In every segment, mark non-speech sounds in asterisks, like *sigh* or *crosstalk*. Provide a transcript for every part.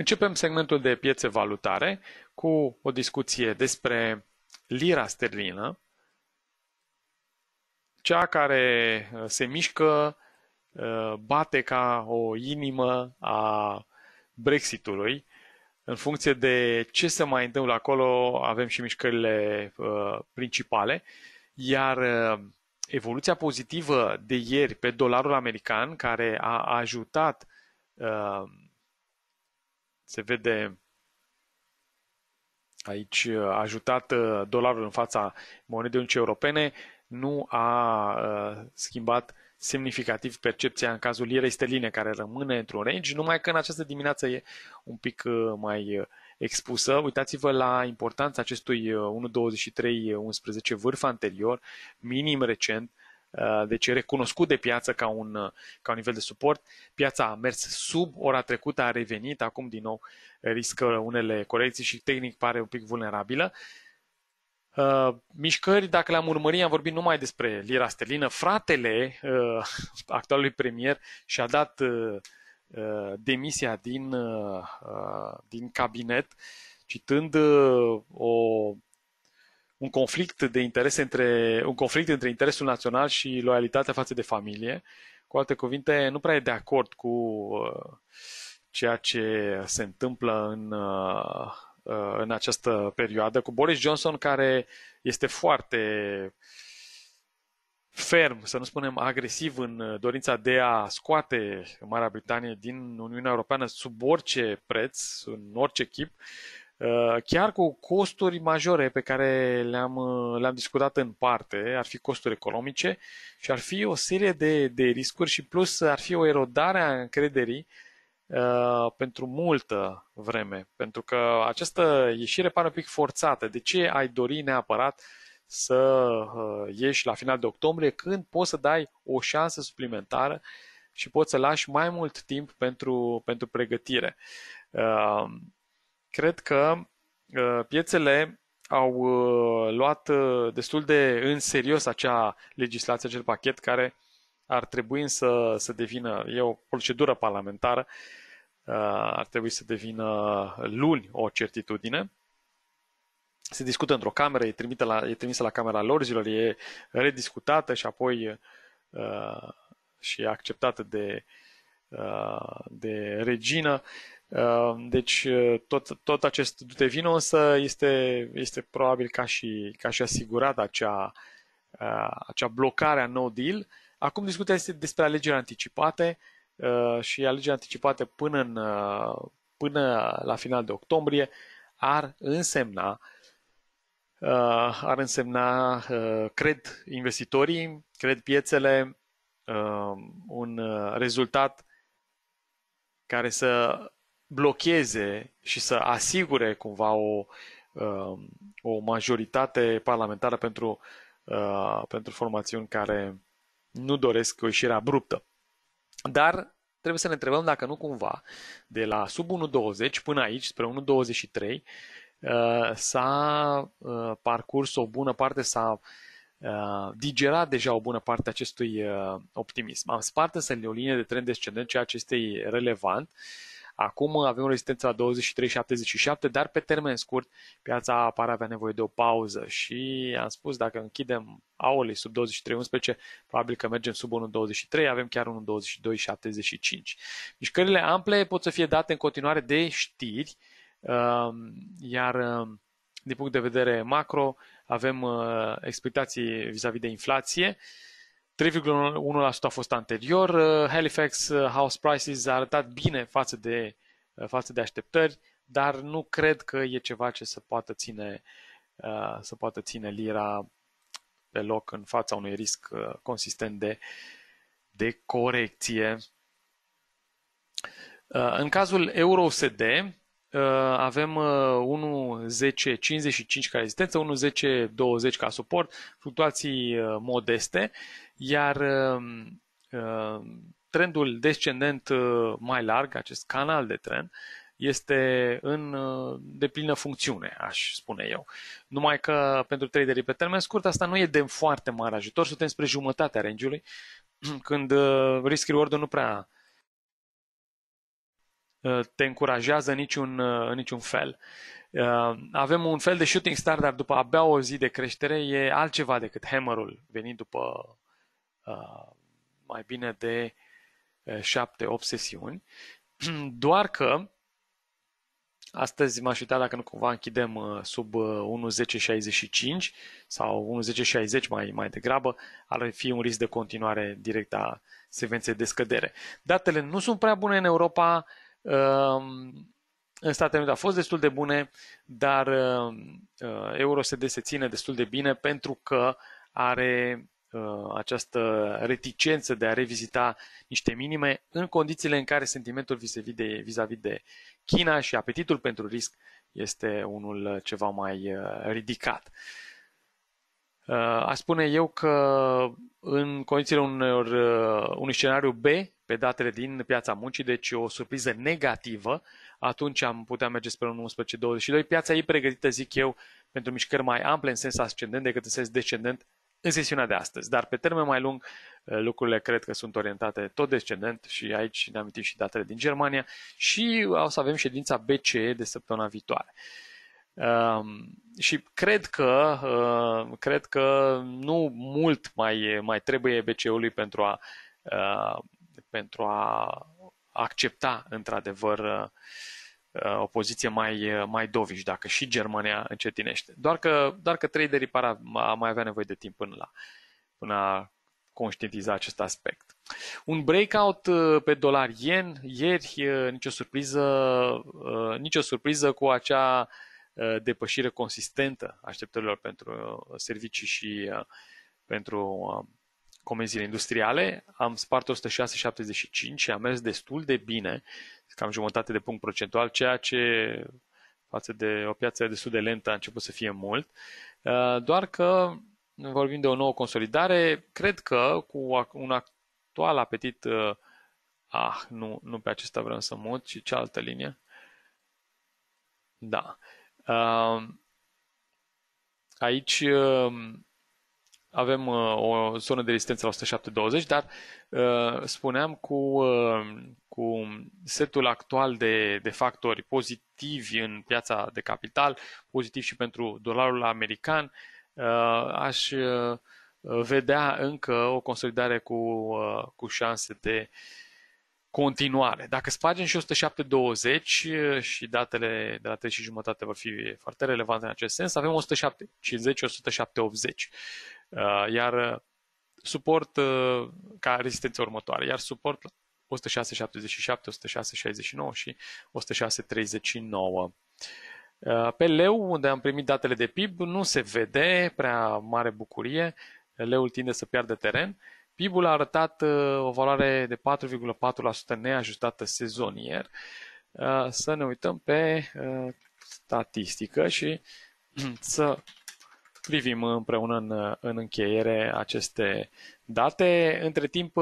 Începem segmentul de piețe valutare cu o discuție despre lira sterlină, cea care uh, se mișcă, uh, bate ca o inimă a Brexitului. În funcție de ce se mai întâmplă acolo, avem și mișcările uh, principale, iar evoluția pozitivă de ieri pe dolarul american, care a ajutat se vede aici uh, ajutat uh, dolarul în fața monedei unice europene, nu a uh, schimbat semnificativ percepția în cazul lirei steline care rămâne într-un range, numai că în această dimineață e un pic mai expusă. Uitați-vă la importanța acestui 1.23.11 vârf anterior, minim recent, Uh, deci e recunoscut de piață ca un, uh, ca un nivel de suport. Piața a mers sub, ora trecută a revenit, acum din nou riscă unele corecții și tehnic pare un pic vulnerabilă. Uh, mișcări, dacă le-am urmărit, am vorbit numai despre lira sterlină. Fratele uh, *laughs* actualului premier și-a dat uh, uh demisia din, din cabinet, citând o un conflict de interes între, un conflict între interesul național și loialitatea față de familie. Cu alte cuvinte, nu prea e de acord cu uh, ceea ce se întâmplă în, uh, uh, în această perioadă cu Boris Johnson, care este foarte ferm, să nu spunem agresiv, în dorința de a scoate Marea Britanie din Uniunea Europeană sub orice preț, în orice chip, Uh, chiar cu costuri majore pe care le-am, uh, le-am discutat în parte, ar fi costuri economice și ar fi o serie de, de riscuri și plus ar fi o erodare a încrederii uh, pentru multă vreme, pentru că această ieșire pare un pic forțată. De ce ai dori neapărat să uh, ieși la final de octombrie când poți să dai o șansă suplimentară și poți să lași mai mult timp pentru, pentru pregătire? Uh, cred că uh, piețele au uh, luat uh, destul de în serios acea legislație, acel pachet care ar trebui să, să devină, e o procedură parlamentară, ar trebui să devină luni o certitudine. Se discută într-o cameră, e, trimite la, e trimisă la Camera Lorzilor, e rediscutată și apoi uh, și acceptată de, uh, de regină. Ehm, deci tot, tot acest dute vino însă este, este probabil ca și, ca și asigurat acea, acea blocare a no deal. Acum discuția este despre alegeri anticipate și alegeri anticipate până, în, până la final de octombrie ar însemna ar însemna, cred investitorii, cred piețele, un rezultat care să blocheze și să asigure cumva o, um, o majoritate parlamentară pentru, uh, pentru formațiuni care nu doresc o ieșire abruptă. Dar trebuie să ne întrebăm dacă nu cumva de la sub 1.20 până aici, spre 1.23, uh, s-a uh, parcurs o bună parte, s-a digerat deja o bună parte acestui optimism. Am spart însă o linie de trend descendent, ceea ce este relevant. Uh, Acum avem o rezistență la 23,77, dar pe termen scurt piața apare avea nevoie de o pauză și am spus dacă închidem aolii sub 23,11, probabil că mergem sub 1,23, avem chiar 1,22,75. Mișcările ample pot să fie date în continuare de știri, um, iar um, din punct de vedere macro avem uh, expectații vis-a-vis de inflație, 3,1% a fost anterior. Uh, Halifax uh, House Prices a arătat bine față de, uh, față de așteptări, dar nu cred că e ceva ce să poată ține, să poată ține lira pe loc în fața unui risc consistent de, de corecție. În cazul EUROSD, Uh, avem 1, 10, 55 ca rezistență, 1, 10, 20 ca suport, fluctuații uh, modeste, iar um, uh, trendul descendent mai larg, acest canal de trend, este în deplină funcțiune, aș spune eu. Numai că pentru traderii pe termen scurt asta nu e de foarte mare ajutor, suntem spre jumătatea range *clears throat* când risk reward nu prea Uh, te încurajează în niciun, uh, niciun fel. Uh, avem un fel de shooting star, dar după abia o zi de creștere e altceva decât hammerul venit după mai bine de 7-8 sesiuni. *clears throat* Doar că Astăzi m-aș uita dacă nu cumva închidem sub 1.10.65 sau 1.10.60 mai, mai degrabă, ar fi un risc de continuare direct a secvenței de scădere. Datele nu sunt prea bune în Europa, Ehm, în Statele Unite a fost destul de bune, dar ehm, ehm, euro se ține destul de bine pentru că are această reticență de a revizita niște minime în condițiile în care sentimentul vis-a-vis de, vis vis de China și apetitul pentru risc este unul ceva mai ridicat. Aș spune eu că în condițiile unor, unui scenariu B, pe datele din piața muncii, deci o surpriză negativă, atunci am putea merge spre un 11-22. Piața e pregătită, zic eu, pentru mișcări mai ample în sens ascendent decât în sens descendent în sesiunea de astăzi. Dar pe termen mai lung, eh, lucrurile cred că sunt orientate tot descendent și aici ne amintim și datele din Germania și o să avem ședința BCE de săptămâna viitoare. Um, și cred că, uh, cred că nu mult mai, mai trebuie BCE-ului pentru a uh, pentru a accepta într-adevăr uh, uh, o poziție mai, uh, mai doviș, dacă și Germania încetinește. Doar că, doar că traderii par a mai avea nevoie de timp până la până a conștientiza acest aspect. Un breakout pe dolar yen ieri, nicio surpriză, nicio surpriză cu acea depășire consistentă așteptărilor pentru servicii și pentru comenzile industriale, am spart 106,75 și am mers destul de bine, cam jumătate de punct procentual, ceea ce față de o piață destul de lentă a început să fie mult. Uh, doar că vorbim de o nouă consolidare, cred că cu un actual apetit uh, Ah, nu, nu pe acesta vreau să mut, ci cealaltă linie. Da. Uh, aici avem uh, o zonă de rezistență la 10720, dar uh, spuneam cu, uh, cu setul actual de, de factori pozitivi în piața de capital, pozitiv și pentru dolarul american, uh, aș uh, vedea încă o consolidare cu, uh, cu șanse de continuare. Dacă spargem și 10720 uh, și datele de la 3 și jumătate vor fi foarte relevante în acest sens, avem 1750-1780. Uh, Uh, iar uh, suport uh, ca rezistență următoare, iar suport 106,77, 106,69 și 106,39. Pe leu, unde am primit datele de PIB, nu se vede prea mare bucurie. Leul tinde să piardă teren. PIB-ul a arătat o valoare de 4,4% neajustată sezonier. Să ne uităm pe statistică și *clears throat* să privim împreună în, în încheiere aceste date. Între timp,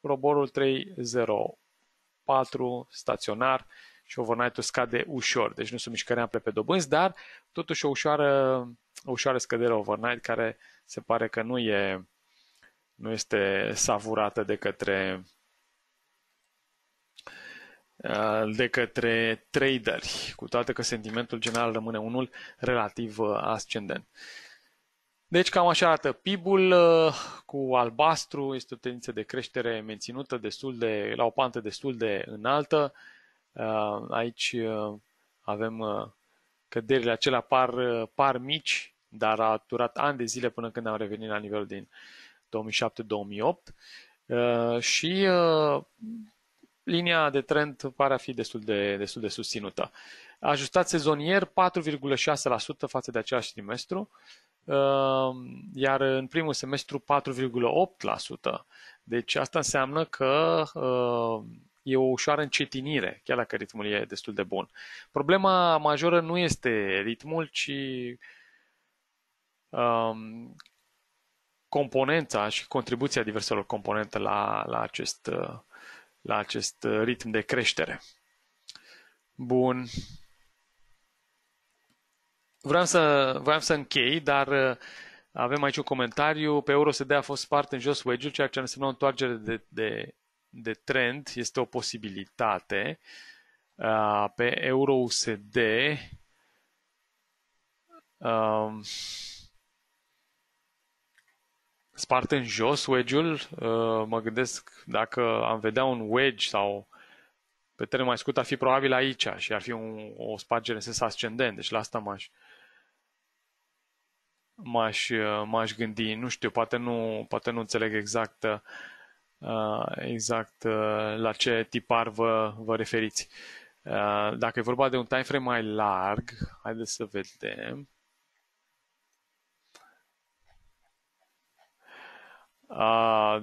roborul 304 staționar și overnight-ul scade ușor, deci nu sunt mișcări ample pe dobânzi, dar totuși o ușoară, o ușoară scădere overnight care se pare că nu, e, nu este savurată de către de către traderi, cu toate că sentimentul general rămâne unul relativ ascendent. Deci cam așa arată PIB-ul uh, cu albastru, este o tendință de creștere menținută destul de, la o pantă destul de înaltă. Uh, aici uh, avem căderile acelea par, par mici, dar a durat ani de zile până când am revenit la nivelul din 2007-2008 și linia de trend pare a fi destul de, destul de susținută. Ajustat sezonier 4,6% față de același trimestru, Ehm, iar în primul semestru 4,8%. Deci asta înseamnă că ehm, e o ușoară încetinire, chiar dacă ritmul e destul de bun. Problema majoră nu este ritmul, ci um, componența și contribuția diverselor componente la, la, acest, la acest ritm de creștere. Bun. Vreau să, vreau să închei, dar uh, avem aici un comentariu. Pe EuroSD a fost spart în jos wedge ceea ce înseamnă o întoarcere de, de, de trend. Este o posibilitate. Uh, pe EuroUSD um, spart în jos wedge-ul, uh, mă gândesc dacă am vedea un wedge sau pe termen mai scurt ar fi probabil aici și ar fi un, o spargere în sens ascendent, deci la asta m-aș, m-aș, m-aș gândi, nu știu, poate nu, poate nu înțeleg exact, uh, exact uh, la ce tipar vă, vă referiți. Uh, dacă e vorba de un time frame mai larg, haideți să vedem.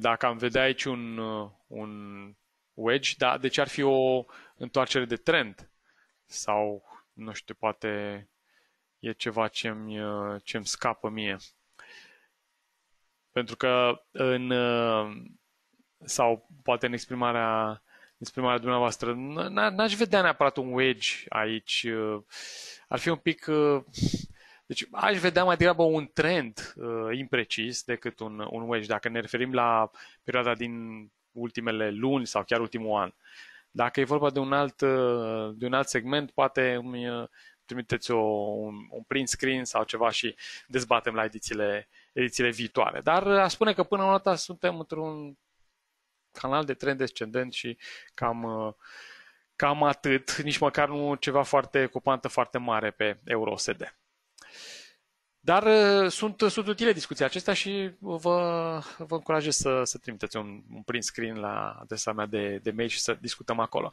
Dacă am vedea aici un, un wedge, da, deci ar fi o întoarcere de trend sau, nu știu, poate e ceva ce-mi, ce scapă mie. Pentru că în, sau poate în exprimarea, exprimarea dumneavoastră, n-aș vedea neapărat un wedge aici. Ar fi un pic, deci aș vedea mai degrabă un trend imprecis decât un, un wedge, dacă ne referim la perioada din ultimele luni sau chiar ultimul an. Dacă e vorba de un alt, de un alt segment, poate îmi, trimiteți o, un, un print screen sau ceva și dezbatem la edițiile, edițiile viitoare. Dar aș spune că până în data suntem într-un canal de trend descendent și cam, uh, cam atât, nici măcar nu ceva foarte cu pantă foarte mare pe EuroSD. Dar uh, sunt, sunt utile discuții acestea și vă, vă încurajez să, să trimiteți un, un print screen la adresa mea de, de mail și să discutăm acolo.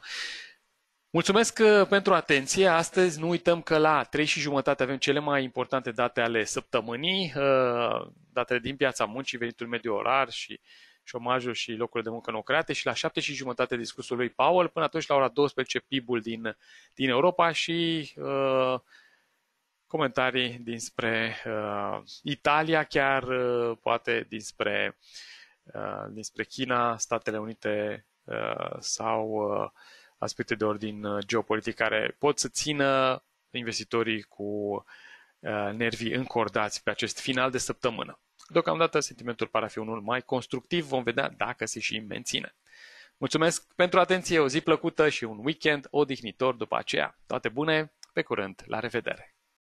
Mulțumesc uh, pentru atenție. Astăzi nu uităm că la 3 și jumătate avem cele mai importante date ale săptămânii, uh, datele din piața muncii, venitul mediu orar și șomajul și locurile de muncă nou create și la 7 și jumătate discursul lui Powell, până atunci la ora 12 PIB-ul din, din Europa și uh, comentarii dinspre uh, Italia, chiar uh, poate dinspre, uh, dinspre China, Statele Unite uh, sau uh, aspecte de ordin uh, geopolitic care pot să țină investitorii cu uh, nervii încordați pe acest final de săptămână. Deocamdată sentimentul pare a fi unul mai constructiv, vom vedea dacă se și menține. Mulțumesc pentru atenție, o zi plăcută și un weekend odihnitor după aceea. Toate bune, pe curând, la revedere!